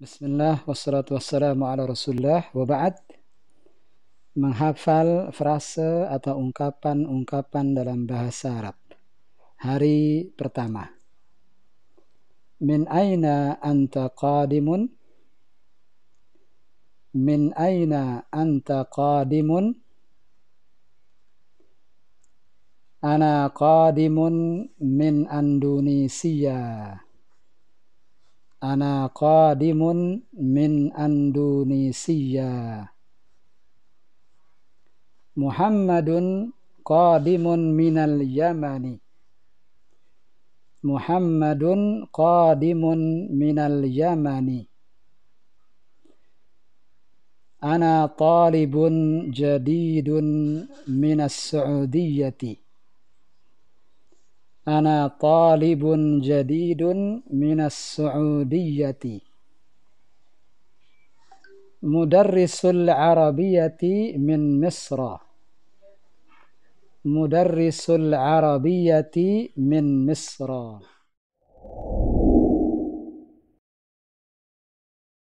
Bismillah wassalatu wassalamu ala rasulullah wa ba'd Menghafal frase atau ungkapan-ungkapan dalam bahasa Arab Hari pertama Min aina anta qadimun Min aina anta qadimun Ana qadimun min Indonesia Ana qadimun min Indonesia. Muhammadun qadimun minal Yamani. Muhammadun qadimun minal Yamani. Ana talibun jadidun minas Saudiyati. أنا طالب جديد من السعودية مدرس العربية من مصر مدرس العربية من مصر